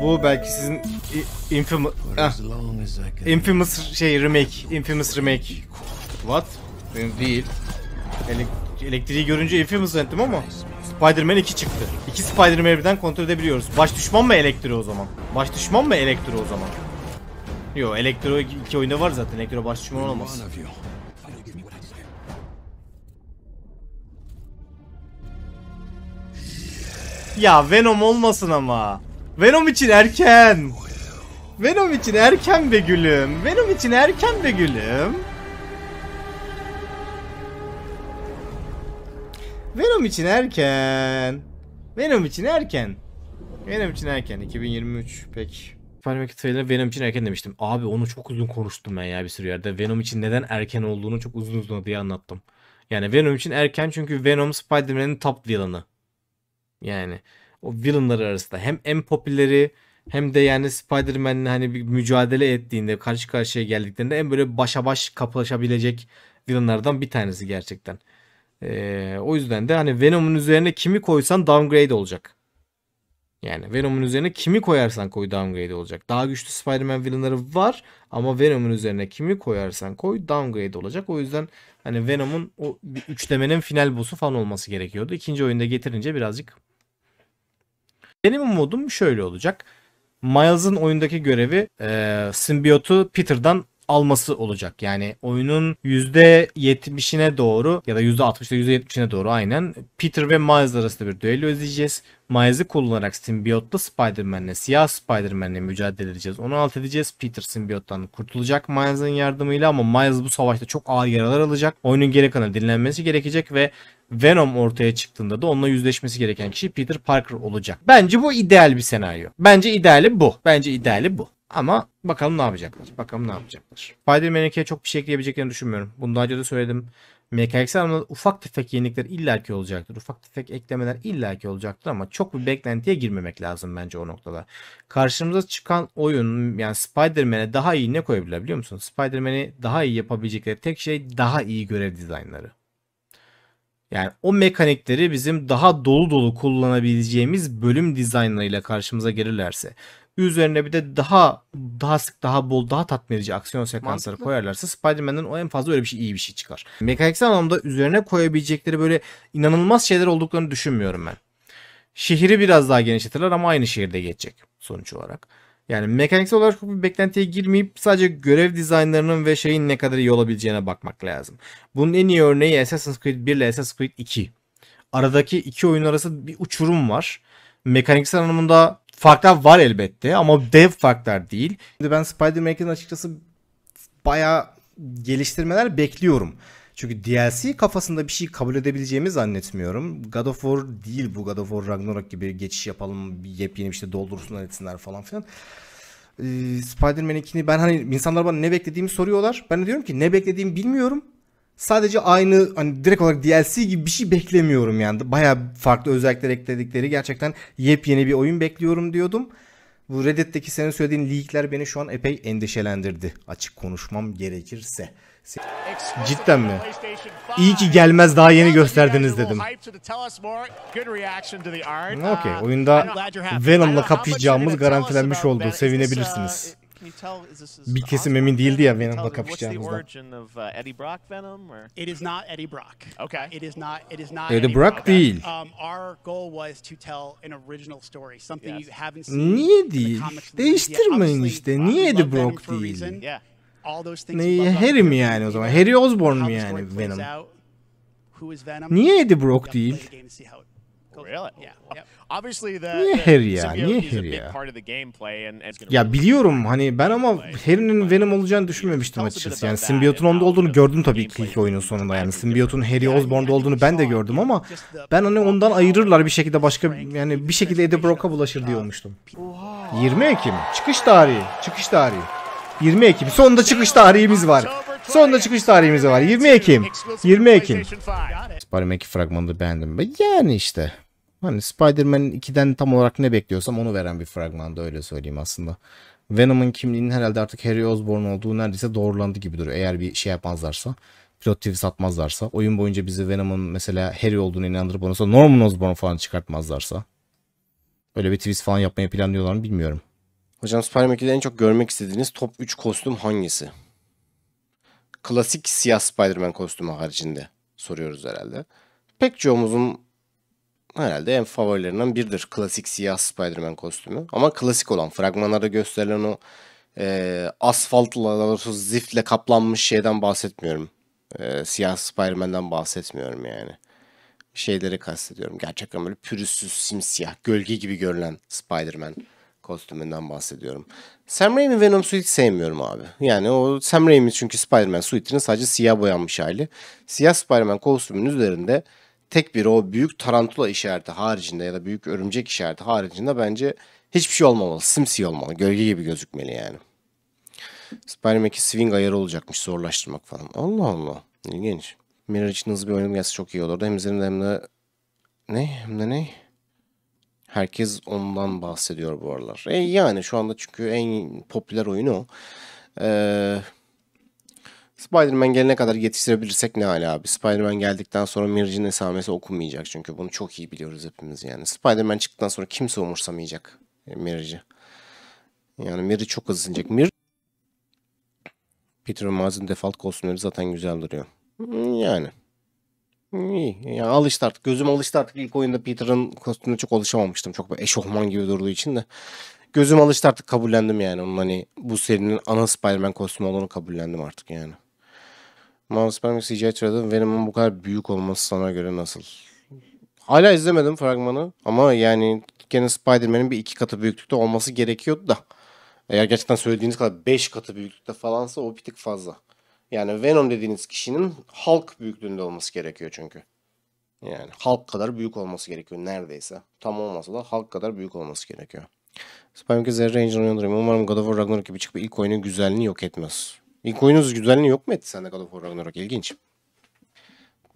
Bu belki sizin infamous, infamous şey remake, infamous remake. What? Benim değil. Ele elektriği görünce infamous zannettim ama Spider-Man 2 çıktı. İki Spider-Man'i birden kontrol edebiliyoruz. Baş düşman mı Elektro o zaman? Baş düşman mı Elektro o zaman? Yo Elektro iki oyunda var zaten. Elektro baş düşman olmaz. Ya Venom olmasın ama. Venom için erken. Venom için erken be gülüm. Venom için erken be gülüm. Venom için erken. Venom için erken. Venom için erken. 2023 pek. Spider-Man trailer Venom için erken demiştim. Abi onu çok uzun konuştum ben ya bir sürü yerde. Venom için neden erken olduğunu çok uzun uzun diye anlattım. Yani Venom için erken çünkü Venom Spider-Man'in top villainı. Yani o villainları arasında. Hem en popüleri hem de yani Spider-Man'le hani bir mücadele ettiğinde karşı karşıya geldiklerinde en böyle başa baş kapılaşabilecek villainlardan bir tanesi gerçekten. Ee, o yüzden de hani Venom'un üzerine kimi koysan downgrade olacak. Yani Venom'un üzerine kimi koyarsan koy downgrade olacak. Daha güçlü Spider-Man villainları var ama Venom'un üzerine kimi koyarsan koy downgrade olacak. O yüzden hani Venom'un o üçlemenin final boss'u falan olması gerekiyordu. İkinci oyunda getirince birazcık benim umudum şöyle olacak. Miles'ın oyundaki görevi e, simbiyotu Peter'dan alması olacak. Yani oyunun %70'ine doğru ya da %60'da %70'ine doğru aynen Peter ve Miles arasında bir düello izleyeceğiz. Miles'ı kullanarak simbiyotlu Spider-Man'le, siyah Spider-Man'le mücadele edeceğiz. Onu alt edeceğiz. Peter simbiyottan kurtulacak Miles'ın yardımıyla ama Miles bu savaşta çok ağır yaralar alacak. Oyunun geri kalanı dinlenmesi gerekecek ve Venom ortaya çıktığında da onunla yüzleşmesi gereken kişi Peter Parker olacak. Bence bu ideal bir senaryo. Bence ideali bu. Bence ideali bu. Ama bakalım ne yapacaklar. Bakalım ne yapacaklar. Spider Menik'e çok bir şey ekleyebileceklerini düşünmüyorum. Bunu daha önce de söyledim. Mekaniksel anlamda ufak tefek yenilikler illaki olacaktır. Ufak tefek eklemeler illaki olacaktır ama çok bir beklentiye girmemek lazım bence o noktada. Karşımıza çıkan oyun yani Spider-Man'e daha iyi ne koyabilirler biliyor musun? Spider-Man'i daha iyi yapabilecekleri tek şey daha iyi görev dizaynları. Yani o mekanikleri bizim daha dolu dolu kullanabileceğimiz bölüm dizaynlarıyla karşımıza gelirlerse Üzerine bir de daha daha sık, daha bol, daha tatmin edici aksiyon sekansları Mantıklı. koyarlarsa Spider-Man'den o en fazla öyle bir şey iyi bir şey çıkar. Mekaniksel anlamda üzerine koyabilecekleri böyle inanılmaz şeyler olduklarını düşünmüyorum ben. Şehri biraz daha genişletirler ama aynı şehirde geçecek sonuç olarak. Yani mekaniksel olarak çok bir beklentiye girmeyip sadece görev dizaynlarının ve şeyin ne kadar iyi olabileceğine bakmak lazım. Bunun en iyi örneği Assassin's Creed 1 ile Assassin's Creed 2. Aradaki iki oyun arası bir uçurum var. Mekaniksel anlamında farklar var elbette ama dev farklar değil. Şimdi ben Spider-Man'in açıkçası bayağı geliştirmeler bekliyorum. Çünkü DLC kafasında bir şey kabul edebileceğimi zannetmiyorum. God of War değil bu God of War Ragnarok gibi geçiş yapalım yepyeni işte doldursunlar etsinler falan filan. Ee, Spider-Man 2'ni ben hani insanlar bana ne beklediğimi soruyorlar. Ben de diyorum ki ne beklediğimi bilmiyorum sadece aynı hani direkt olarak DLC gibi bir şey beklemiyorum yani. Baya farklı özellikler ekledikleri gerçekten yepyeni bir oyun bekliyorum diyordum. Bu Reddit'teki senin söylediğin leakler beni şu an epey endişelendirdi. Açık konuşmam gerekirse. Cidden mi? İyi ki gelmez daha yeni gösterdiniz dedim. Okey uh, oyunda Venom'la kapışacağımız garantilenmiş oldu. Uh, Sevinebilirsiniz. Bir kesim emin değildi ya Venom'la kapışacağımızdan. Uh, Eddie Brock Venom? It is not Eddie Brock. Okay. değil. Niye değil? Değiştirmeyin işte. Niye Eddie Brock değil? Ne, Harry mi yani o zaman? Harry Osborn mu yani Venom? Niye Eddie Brock değil? Really? Yeah. Yep. Obviously the, ya? biliyorum hani ben ama Harry'nin Venom olacağını düşünmemiştim açıkçası. Yani simbiyotun onda olduğunu gördüm tabii ki ilk oyunun sonunda. Yani simbiyotun Harry Osborn'da olduğunu ben de gördüm ama ben hani ondan ayırırlar bir şekilde başka yani bir şekilde Eddie Brock'a bulaşır diyormuştum. 20 Ekim çıkış tarihi. Çıkış tarihi. 20 Ekim. Sonunda çıkış tarihimiz var. Sonunda çıkış tarihimiz var. 20 Ekim. 20 Ekim. Spider-Man 2 fragmanını beğendim. Yani işte. Hani Spider-Man 2'den tam olarak ne bekliyorsam onu veren bir fragmandı öyle söyleyeyim aslında. Venom'un kimliğinin herhalde artık Harry Osborn olduğu neredeyse doğrulandı gibi duruyor. Eğer bir şey yapmazlarsa pilot TV satmazlarsa, oyun boyunca bizi Venom'un mesela Harry olduğunu inandırıp ondan sonra Norman Osborn falan çıkartmazlarsa. Öyle bir twist falan yapmayı planlıyorlar mı bilmiyorum. Hocam Spider-Man en çok görmek istediğiniz top 3 kostüm hangisi? klasik siyah Spider-Man kostümü haricinde soruyoruz herhalde. Pek çoğumuzun herhalde en favorilerinden biridir klasik siyah Spider-Man kostümü. Ama klasik olan fragmanlarda gösterilen o e, asfaltla doğrusu ziftle kaplanmış şeyden bahsetmiyorum. E, siyah Spider-Man'den bahsetmiyorum yani. Şeyleri kastediyorum. Gerçekten böyle pürüzsüz, simsiyah, gölge gibi görünen Spider-Man kostümünden bahsediyorum. Sam Raimi Venom Suit sevmiyorum abi. Yani o Sam Raimi çünkü Spider-Man suitinin sadece siyah boyanmış hali. Siyah Spider-Man kostümünün üzerinde tek bir o büyük tarantula işareti haricinde ya da büyük örümcek işareti haricinde bence hiçbir şey olmamalı. Simsiyah olmalı. Gölge gibi gözükmeli yani. Spider-Man'ki swing ayarı olacakmış zorlaştırmak falan. Allah Allah. İlginç. Mirror için hızlı bir oyun gelse çok iyi olurdu. Hem üzerinde hem de ne? Hem de ne? Herkes ondan bahsediyor bu aralar. E yani şu anda çünkü en popüler oyunu o. Ee, Spider-Man gelene kadar yetiştirebilirsek ne hala abi. Spider-Man geldikten sonra Mirac'in esamesi okunmayacak çünkü bunu çok iyi biliyoruz hepimiz yani. Spider-Man çıktıktan sonra kimse umursamayacak e, Mirac'i. Yani Miri çok hızlanacak. Mir Peter Maz'ın default kostümleri zaten güzel duruyor. Hmm, yani. İyi. Yani alıştı artık. Gözüm alıştı artık. İlk oyunda Peter'ın kostümüne çok alışamamıştım. Çok böyle eşofman gibi durduğu için de. Gözüm alıştı artık kabullendim yani. Onun hani bu serinin ana Spider-Man kostümü olduğunu kabullendim artık yani. Marvel Spider-Man CGI trailer'da Venom'un bu kadar büyük olması sana göre nasıl? Hala izlemedim fragmanı ama yani gene Spider-Man'in bir iki katı büyüklükte olması gerekiyordu da. Eğer gerçekten söylediğiniz kadar 5 katı büyüklükte falansa o bir tık fazla. Yani Venom dediğiniz kişinin halk büyüklüğünde olması gerekiyor çünkü. Yani halk kadar büyük olması gerekiyor neredeyse. Tam olmasa da halk kadar büyük olması gerekiyor. Spamke Zerre Engine oynuyorum. Umarım God of War Ragnarok gibi çıkıp ilk oyunun güzelliğini yok etmez. İlk oyununuz güzelliğini yok mu etti sende God of War Ragnarok? İlginç.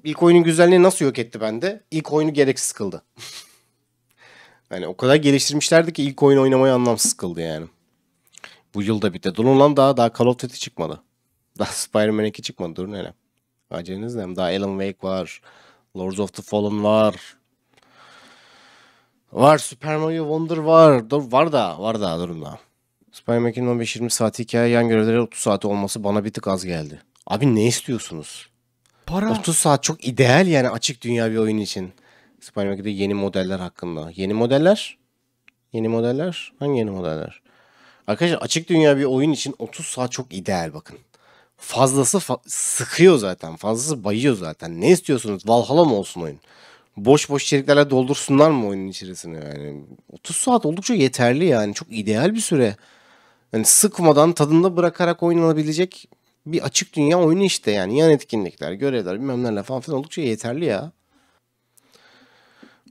İlk oyunun güzelliğini nasıl yok etti bende? İlk oyunu gereksiz kıldı. yani o kadar geliştirmişlerdi ki ilk oyun oynamayı anlamsız kıldı yani. Bu yılda bir de. Durun daha, daha Call of Duty çıkmadı. Daha Spider-Man 2 çıkmadı durun hele. Aceleniz ne? Daha Alan Wake var. Lords of the Fallen var. Var Super Mario Wonder var. Dur, var da var da durun da. Spider-Man'in 15-20 saati hikaye yan görevleri 30 saati olması bana bir tık az geldi. Abi ne istiyorsunuz? Para. 30 saat çok ideal yani açık dünya bir oyun için. Spider-Man'de yeni modeller hakkında. Yeni modeller? Yeni modeller? Hangi yeni modeller? Arkadaşlar açık dünya bir oyun için 30 saat çok ideal bakın. Fazlası fa- sıkıyor zaten. Fazlası bayıyor zaten. Ne istiyorsunuz? Valhalla mı olsun oyun? Boş boş içeriklerle doldursunlar mı oyunun içerisini yani? 30 saat oldukça yeterli yani. Çok ideal bir süre. Yani sıkmadan tadında bırakarak oynanabilecek bir açık dünya oyunu işte yani. Yan etkinlikler, görevler bilmem neler falan filan oldukça yeterli ya.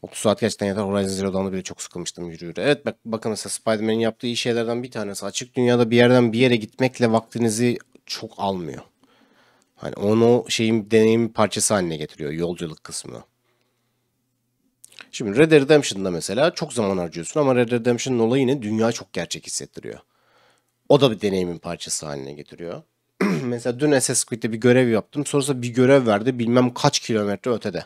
30 saat gerçekten yeter. Horizon Zero Dawn'da bile çok sıkılmıştım yürü yürü. Evet bak, bakın mesela Spider-Man'in yaptığı iyi şeylerden bir tanesi. Açık dünyada bir yerden bir yere gitmekle vaktinizi çok almıyor. Hani onu şeyin deneyim parçası haline getiriyor yolculuk kısmı. Şimdi Red Dead Redemption'da mesela çok zaman harcıyorsun ama Red Dead Redemption'ın olayı yine dünya çok gerçek hissettiriyor. O da bir deneyimin parçası haline getiriyor. mesela dün Assassin's Creed'de bir görev yaptım. Sonrasında bir görev verdi bilmem kaç kilometre ötede.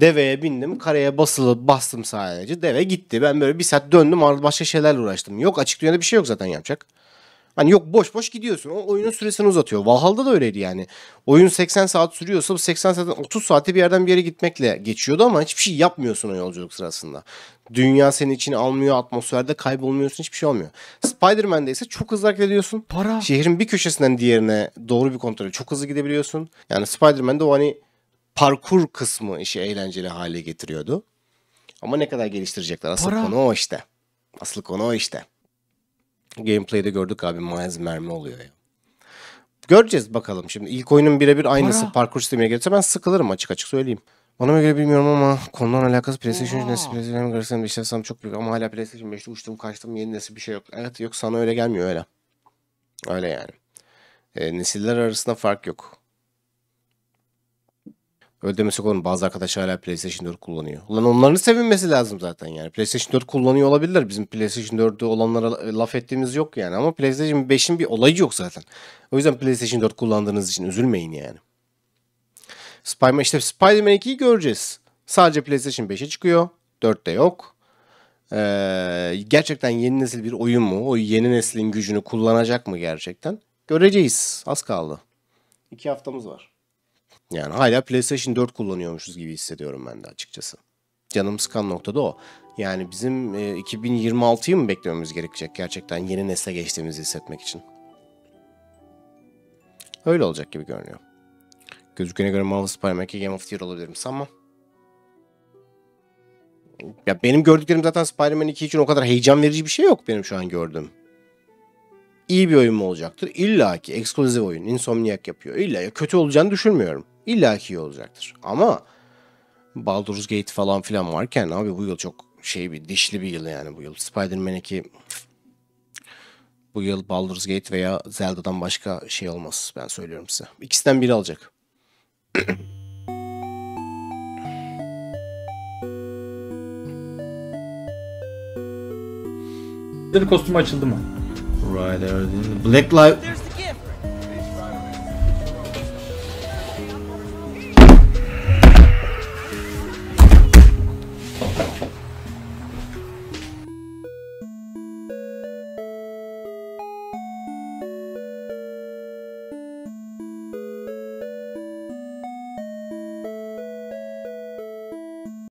Deveye bindim karaya basılı bastım sadece deve gitti. Ben böyle bir saat döndüm başka şeylerle uğraştım. Yok açık dünyada bir şey yok zaten yapacak. Hani yok boş boş gidiyorsun. O oyunun süresini uzatıyor. Valhalla da öyleydi yani. Oyun 80 saat sürüyorsa bu 80 saatten 30 saate bir yerden bir yere gitmekle geçiyordu ama hiçbir şey yapmıyorsun o yolculuk sırasında. Dünya senin için almıyor, atmosferde kaybolmuyorsun, hiçbir şey olmuyor. Spider-Man'de ise çok hızlı hareket ediyorsun. Para. Şehrin bir köşesinden diğerine doğru bir kontrol çok hızlı gidebiliyorsun. Yani Spider-Man'de o hani parkur kısmı işi eğlenceli hale getiriyordu. Ama ne kadar geliştirecekler asıl Para. konu o işte. Asıl konu o işte. Gameplay'de gördük abi Miles mermi oluyor ya. Göreceğiz bakalım şimdi. ilk oyunun birebir aynısı Para. parkur sistemine gelirse ben sıkılırım açık açık söyleyeyim. Bana göre bilmiyorum ama konudan alakası PlayStation 3 nesil PlayStation görsem şey işlevsem çok büyük ama hala PlayStation 5'te uçtum kaçtım yeni nesil bir şey yok. Evet yok sana öyle gelmiyor öyle. Öyle yani. E, nesiller arasında fark yok. Öyle demesek olur Bazı arkadaş hala PlayStation 4 kullanıyor. Lan onların sevinmesi lazım zaten yani. PlayStation 4 kullanıyor olabilirler. Bizim PlayStation 4'ü olanlara laf ettiğimiz yok yani. Ama PlayStation 5'in bir olayı yok zaten. O yüzden PlayStation 4 kullandığınız için üzülmeyin yani. Spider-Man işte Spider-Man 2'yi göreceğiz. Sadece PlayStation 5'e çıkıyor. 4'te yok. Ee, gerçekten yeni nesil bir oyun mu? O yeni neslin gücünü kullanacak mı gerçekten? Göreceğiz. Az kaldı. İki haftamız var. Yani hala PlayStation 4 kullanıyormuşuz gibi hissediyorum ben de açıkçası. Canım sıkan nokta da o. Yani bizim 2026'yı e, mı beklememiz gerekecek gerçekten yeni nesle geçtiğimizi hissetmek için? Öyle olacak gibi görünüyor. Gözüküne göre Marvel Spider-Man Game of the Year olabilirim sanmam. Ya benim gördüklerim zaten Spider-Man 2 için o kadar heyecan verici bir şey yok benim şu an gördüğüm. İyi bir oyun mu olacaktır? İlla ki. Ekskluzif oyun. Insomniac yapıyor. İlla ya kötü olacağını düşünmüyorum illaki iyi olacaktır. Ama Baldur's Gate falan filan varken abi bu yıl çok şey bir dişli bir yıl yani bu yıl. Spider-Man 2 bu yıl Baldur's Gate veya Zelda'dan başka şey olmaz ben söylüyorum size. İkisinden biri alacak. kostüm açıldı mı? Right there. Black Lives